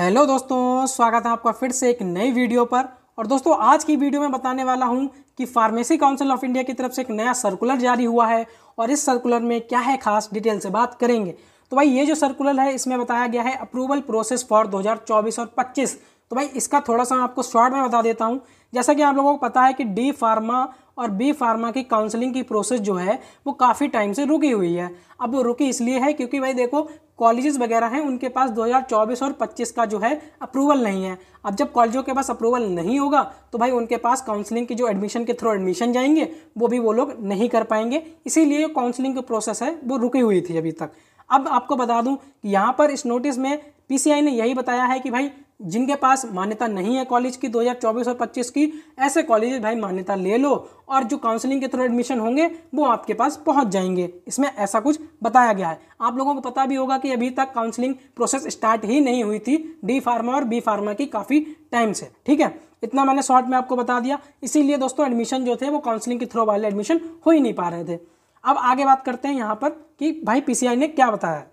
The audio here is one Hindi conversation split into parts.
हेलो दोस्तों स्वागत है आपका फिर से एक नई वीडियो पर और दोस्तों आज की वीडियो में बताने वाला हूं कि फार्मेसी काउंसिल ऑफ इंडिया की तरफ से एक नया सर्कुलर जारी हुआ है और इस सर्कुलर में क्या है खास डिटेल से बात करेंगे तो भाई ये जो सर्कुलर है इसमें बताया गया है अप्रूवल प्रोसेस फॉर दो और पच्चीस तो भाई इसका थोड़ा सा आपको शॉर्ट में बता देता हूँ जैसा कि आप लोगों को पता है कि डी फार्मा और बी फार्मा की काउंसलिंग की प्रोसेस जो है वो काफ़ी टाइम से रुकी हुई है अब वो रुकी इसलिए है क्योंकि भाई देखो कॉलेजेस वगैरह हैं उनके पास 2024 और 25 का जो है अप्रूवल नहीं है अब जब कॉलेजों के पास अप्रूवल नहीं होगा तो भाई उनके पास काउंसलिंग की जो एडमिशन के थ्रू एडमिशन जाएंगे वो भी वो लोग नहीं कर पाएंगे इसीलिए काउंसलिंग की प्रोसेस है वो रुकी हुई थी अभी तक अब आपको बता दूं कि यहाँ पर इस नोटिस में पीसीआई ने यही बताया है कि भाई जिनके पास मान्यता नहीं है कॉलेज की 2024 और 25 की ऐसे कॉलेज भाई मान्यता ले लो और जो काउंसलिंग के थ्रू एडमिशन होंगे वो आपके पास पहुंच जाएंगे इसमें ऐसा कुछ बताया गया है आप लोगों को पता भी होगा कि अभी तक काउंसलिंग प्रोसेस स्टार्ट ही नहीं हुई थी डी फार्मा और बी फार्मा की काफ़ी टाइम से ठीक है इतना मैंने शॉर्ट में आपको बता दिया इसीलिए दोस्तों एडमिशन जो थे वो काउंसलिंग के थ्रू वाले एडमिशन हो ही नहीं पा रहे थे अब आगे बात करते हैं यहाँ पर कि भाई पी ने क्या बताया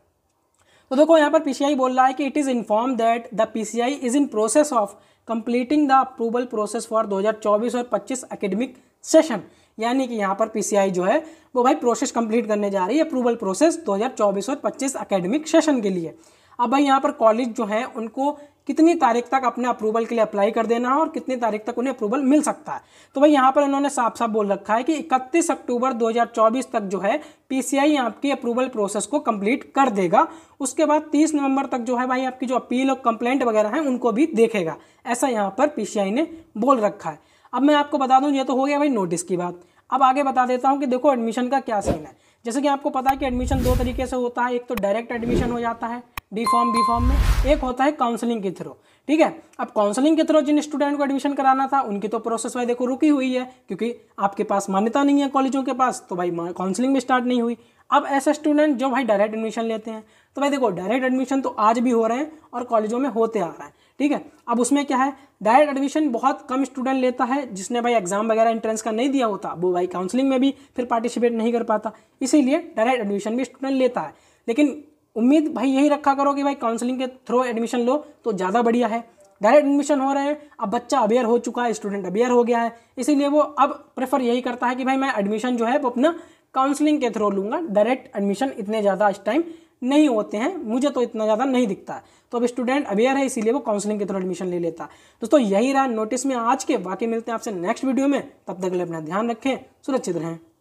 तो देखो यहाँ पर पीसीआई बोल रहा है कि it is inform that the PCI is in process of completing the approval process for 2024 और 25 एकेडमिक सेशन यानी कि यहाँ पर पीसीआई जो है वो भाई प्रोसेस कंप्लीट करने जा रही है अप्रूवल प्रोसेस 2024 और 25 एकेडमिक सेशन के लिए अब भाई यहाँ पर कॉलेज जो है उनको कितनी तारीख तक अपने अप्रूवल के लिए अप्लाई कर देना है और कितनी तारीख तक उन्हें अप्रूवल मिल सकता है तो भाई यहाँ पर इन्होंने साफ साफ बोल रखा है कि 31 अक्टूबर 2024 तक जो है पीसीआई आपकी अप्रूवल प्रोसेस को कंप्लीट कर देगा उसके बाद 30 नवंबर तक जो है भाई आपकी जो अपील और कंप्लेंट वगैरह हैं उनको भी देखेगा ऐसा यहाँ पर पी ने बोल रखा है अब मैं आपको बता दूँ ये तो हो गया भाई नोटिस की बात अब आगे बता देता हूँ कि देखो एडमिशन का क्या सीन है जैसे कि आपको पता है कि एडमिशन दो तरीके से होता है एक तो डायरेक्ट एडमिशन हो जाता है डी फॉर्म बी फॉर्म में एक होता है काउंसलिंग के थ्रू ठीक है अब काउंसलिंग के थ्रू जिन स्टूडेंट को एडमिशन कराना था उनकी तो प्रोसेस भाई देखो रुकी हुई है क्योंकि आपके पास मान्यता नहीं है कॉलेजों के पास तो भाई काउंसलिंग में स्टार्ट नहीं हुई अब ऐसे स्टूडेंट जो भाई डायरेक्ट एडमिशन लेते हैं तो भाई देखो डायरेक्ट एडमिशन तो आज भी हो रहे हैं और कॉलेजों में होते आ रहे हैं ठीक है अब उसमें क्या है डायरेक्ट एडमिशन बहुत कम स्टूडेंट लेता है जिसने भाई एग्जाम वगैरह एंट्रेंस का नहीं दिया होता वो भाई काउंसलिंग में भी फिर पार्टिसिपेट नहीं कर पाता इसीलिए डायरेक्ट एडमिशन भी स्टूडेंट लेता है लेकिन उम्मीद भाई यही रखा करो कि भाई काउंसलिंग के थ्रू एडमिशन लो तो ज़्यादा बढ़िया है डायरेक्ट एडमिशन हो रहे हैं अब बच्चा अवेयर हो चुका है स्टूडेंट अवेयर हो गया है इसीलिए वो अब प्रेफर यही करता है कि भाई मैं एडमिशन जो है वो अपना काउंसलिंग के थ्रू लूँगा डायरेक्ट एडमिशन इतने ज़्यादा इस टाइम नहीं होते हैं मुझे तो इतना ज़्यादा नहीं दिखता है तो अब स्टूडेंट अवेयर है इसीलिए वो काउंसलिंग के थ्रू एडमिशन ले लेता है दोस्तों यही रहा नोटिस में आज के बाकी मिलते हैं आपसे नेक्स्ट वीडियो में तब तक अपना ध्यान रखें सुरक्षित रहें